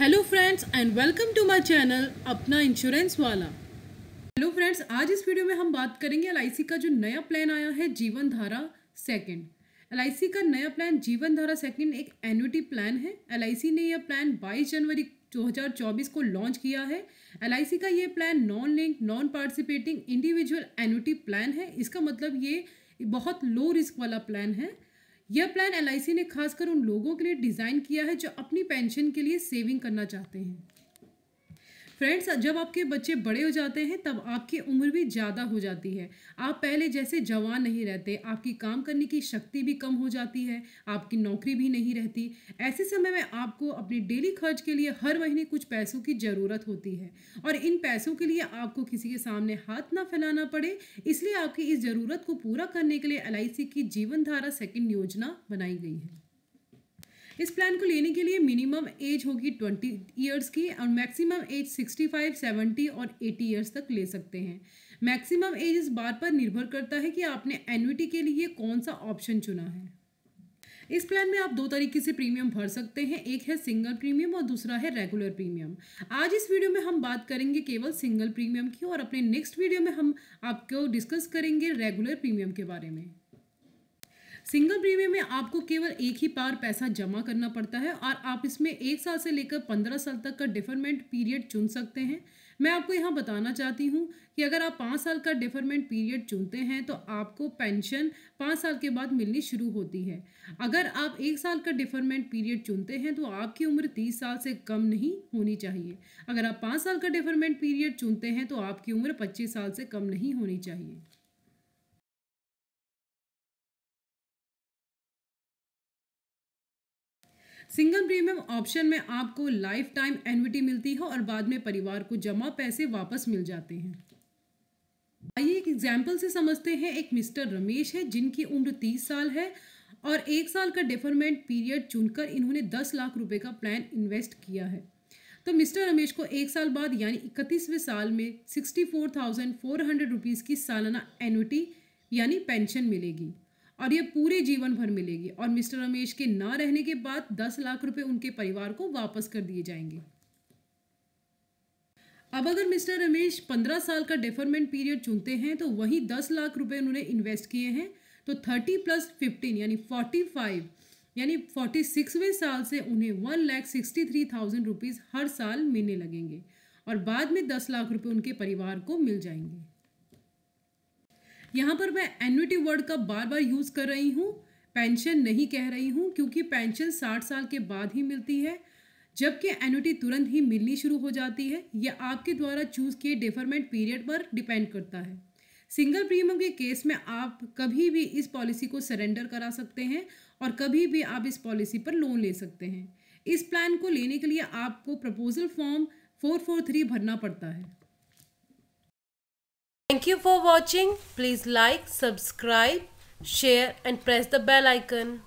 Hello friends and welcome to my channel अपना insurance वाला hello friends आज इस वीडियो में हम बात करेंगे एल का जो नया प्लान आया है जीवन धारा सेकेंड एल का नया प्लान जीवन धारा सेकेंड एक एनुटी प्लान है एल ने यह प्लान 22 जनवरी 2024 को लॉन्च किया है एल का ये plan non link non participating individual annuity plan है इसका मतलब ये बहुत लो रिस्क वाला प्लान है यह प्लान एल ने खासकर उन लोगों के लिए डिज़ाइन किया है जो अपनी पेंशन के लिए सेविंग करना चाहते हैं फ्रेंड्स जब आपके बच्चे बड़े हो जाते हैं तब आपकी उम्र भी ज़्यादा हो जाती है आप पहले जैसे जवान नहीं रहते आपकी काम करने की शक्ति भी कम हो जाती है आपकी नौकरी भी नहीं रहती ऐसे समय में आपको अपने डेली खर्च के लिए हर महीने कुछ पैसों की ज़रूरत होती है और इन पैसों के लिए आपको किसी के सामने हाथ ना फैलाना पड़े इसलिए आपकी इस ज़रूरत को पूरा करने के लिए एल की जीवन धारा सेकेंड योजना बनाई गई है इस प्लान को लेने के लिए मिनिमम एज होगी ट्वेंटी ईयर्स की और maximum age sixty five seventy और एटी ईयर्स तक ले सकते हैं मैक्सिमम एज इस बात पर निर्भर करता है कि आपने एनुटी के लिए कौन सा ऑप्शन चुना है इस प्लान में आप दो तरीके से प्रीमियम भर सकते हैं एक है सिंगल प्रीमियम और दूसरा है रेगुलर प्रीमियम आज इस वीडियो में हम बात करेंगे केवल सिंगल प्रीमियम की और अपने नेक्स्ट वीडियो में हम आपको डिस्कस करेंगे रेगुलर प्रीमियम के बारे में सिंगल प्रीमियम में आपको केवल एक ही बार पैसा जमा करना पड़ता है और आप इसमें एक साल से लेकर पंद्रह साल तक का डिफरमेंट पीरियड चुन सकते हैं मैं आपको यहाँ बताना चाहती हूँ कि अगर आप पाँच साल का डिफरमेंट पीरियड चुनते हैं तो आपको पेंशन पाँच साल के बाद मिलनी शुरू होती है अगर आप एक साल का डिफरमेंट पीरियड चुनते हैं तो आपकी उम्र तीस साल से कम नहीं होनी चाहिए अगर आप पाँच साल का डिफरमेंट पीरियड चुनते हैं तो आपकी उम्र पच्चीस साल से कम नहीं होनी चाहिए सिंगल प्रीमियम ऑप्शन में आपको लाइफ टाइम एनविटी मिलती है और बाद में परिवार को जमा पैसे वापस मिल जाते हैं आइए एक एग्जाम्पल से समझते हैं एक मिस्टर रमेश है जिनकी उम्र तीस साल है और एक साल का डिफरमेंट पीरियड चुनकर इन्होंने दस लाख रुपए का प्लान इन्वेस्ट किया है तो मिस्टर रमेश को एक साल बाद यानी इकतीसवें साल में sixty four thousand four hundred rupees की सालाना एनुटी यानी पेंशन मिलेगी और ये पूरे जीवन भर मिलेगी और मिस्टर रमेश के ना रहने के बाद दस लाख रुपए उनके परिवार को वापस कर दिए जाएंगे अब अगर मिस्टर रमेश पंद्रह साल का डेफरमेंट पीरियड चुनते हैं तो वही दस लाख रुपए उन्होंने इन्वेस्ट किए हैं तो थर्टी प्लस फिफ्टीन यानी फोर्टी फाइव यानी फोर्टी सिक्सवें साल से उन्हें one lakh sixty three thousand rupees हर साल मिलने लगेंगे और बाद में दस लाख रुपए उनके परिवार को मिल जाएंगे यहाँ पर मैं एनुटी वर्ड का बार बार यूज़ कर रही हूँ पेंशन नहीं कह रही हूँ क्योंकि पेंशन साठ साल के बाद ही मिलती है जबकि एनुटी तुरंत ही मिलनी शुरू हो जाती है यह आपके द्वारा चूज़ किए डिफरमेंट पीरियड पर डिपेंड करता है सिंगल प्रीमियम के केस में आप कभी भी इस पॉलिसी को सरेंडर करा सकते हैं और कभी भी आप इस पॉलिसी पर लोन ले सकते हैं इस प्लान को लेने के लिए आपको proposal form four four three भरना पड़ता है Thank you for watching. Please like, subscribe, share and press the bell icon.